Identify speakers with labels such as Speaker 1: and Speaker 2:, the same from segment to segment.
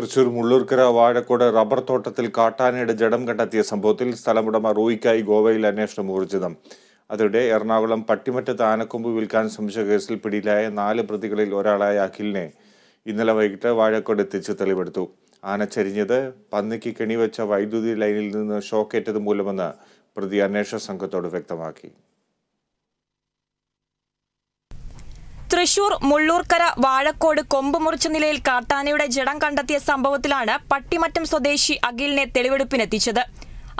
Speaker 1: Thrissur Mullurkara Vazhakkode rubber തോട്ടത്തിൽ കാട്ടാനയുടെ ജഡം കണ്ടെത്തിയ സംഭവത്തിൽ സ്ഥലമുടമ റോയിക്കായി ഗോവയിൽ അന്വേഷണം ഊർജിതം അതിനിടെ എറണാകുളം പട്ടിമറ്റത്ത് ആനക്കൊമ്പ് വിൽക്കാൻ ശ്രമിച്ച കേസിൽ പിടിയിലായ നാല് പ്രതികളിൽ ഒരാളായ അഖിലിനെ ഇന്നലെ വൈകിട്ട് വാഴക്കോട് എത്തിച്ച് തെളിവെടുത്തു ആന ചരിഞ്ഞത് പന്നിക്ക് കെണിവെച്ച വൈദ്യുതി ലൈനിൽ നിന്ന് ഷോക്കേറ്റത് മൂലമെന്ന് പ്രതി അന്വേഷണ സംഘത്തോട് വ്യക്തമാക്കി
Speaker 2: തൃശൂർ മുള്ളൂർക്കര വാഴക്കോട് കൊമ്പ് മുറിച്ച നിലയിൽ കാട്ടാനയുടെ ജഡം കണ്ടെത്തിയ സംഭവത്തിലാണ് പട്ടിമറ്റം സ്വദേശി അഖിലിനെ തെളിവെടുപ്പിനെത്തിച്ചത്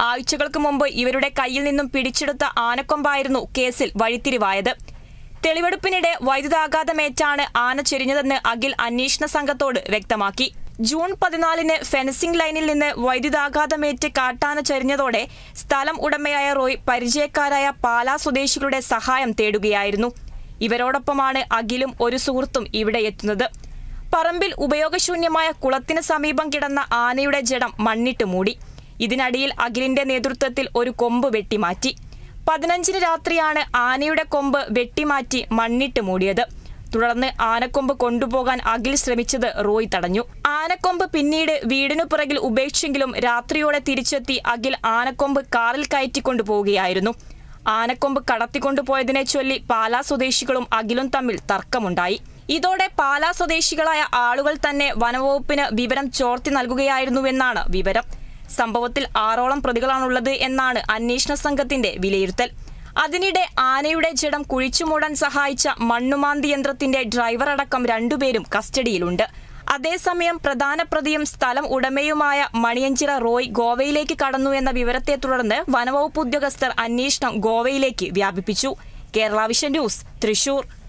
Speaker 2: ആഴ്ചകൾക്ക് മുമ്പ് ഇവരുടെ കയ്യിൽ നിന്നും പിടിച്ചെടുത്ത ആനക്കൊമ്പായിരുന്നു കേസിൽ വഴിത്തിരിവായത് തെളിവെടുപ്പിനിടെ വൈദ്യുതാഘാതമേറ്റാണ് ആന ചെരിഞ്ഞതെന്ന് അഖിൽ അന്വേഷണ സംഘത്തോട് വ്യക്തമാക്കി ജൂൺ പതിനാലിന് ഫെൻസിംഗ് ലൈനിൽ നിന്ന് വൈദ്യുതാഘാതമേറ്റ് കാട്ടാന ചെരിഞ്ഞതോടെ സ്ഥലം ഉടമയായ റോയ് പരിചയക്കാരായ പാലാ സ്വദേശികളുടെ സഹായം തേടുകയായിരുന്നു ഇവരോടൊപ്പമാണ് അഖിലും ഒരു സുഹൃത്തും ഇവിടെ എത്തുന്നത് പറമ്പിൽ ഉപയോഗശൂന്യമായ കുളത്തിന് സമീപം കിടന്ന ആനയുടെ ജഡം മണ്ണിട്ട് മൂടി ഇതിനടിയിൽ അഖിലിന്റെ നേതൃത്വത്തിൽ ഒരു കൊമ്പ് വെട്ടിമാറ്റി പതിനഞ്ചിന് രാത്രിയാണ് ആനയുടെ കൊമ്പ് വെട്ടിമാറ്റി മണ്ണിട്ട് മൂടിയത് തുടർന്ന് ആനക്കൊമ്പ് കൊണ്ടുപോകാൻ അഖിൽ ശ്രമിച്ചത് റോയ് തടഞ്ഞു ആനക്കൊമ്പ് പിന്നീട് വീടിനു പുറകിൽ ഉപേക്ഷിച്ചെങ്കിലും രാത്രിയോടെ തിരിച്ചെത്തി അഖിൽ ആനക്കൊമ്പ് കാറിൽ കയറ്റിക്കൊണ്ടു പോവുകയായിരുന്നു ആനക്കൊമ്പ് കടത്തിക്കൊണ്ടുപോയതിനെ ചൊല്ലി പാലാ സ്വദേശികളും അഖിലും തമ്മിൽ തർക്കമുണ്ടായി ഇതോടെ പാലാ സ്വദേശികളായ ആളുകൾ തന്നെ വനവകുപ്പിന് വിവരം ചോർത്തി നൽകുകയായിരുന്നുവെന്നാണ് വിവരം സംഭവത്തിൽ ആറോളം പ്രതികളാണുള്ളത് എന്നാണ് അന്വേഷണ സംഘത്തിന്റെ വിലയിരുത്തൽ അതിനിടെ ആനയുടെ ജഡം കുഴിച്ചുമൂടാൻ സഹായിച്ച മണ്ണുമാന്തി യന്ത്രത്തിന്റെ ഡ്രൈവർ അടക്കം രണ്ടുപേരും കസ്റ്റഡിയിലുണ്ട് അതേസമയം പ്രധാന പ്രതിയും സ്ഥലം ഉടമയുമായ മണിയഞ്ചിറ റോയ് ഗോവയിലേക്ക് കടന്നു എന്ന വിവരത്തെ തുടർന്ന് വനവകുപ്പ് ഉദ്യോഗസ്ഥർ അന്വേഷണം ഗോവയിലേക്ക് വ്യാപിപ്പിച്ചു കേരള വിഷൻ ന്യൂസ് തൃശൂർ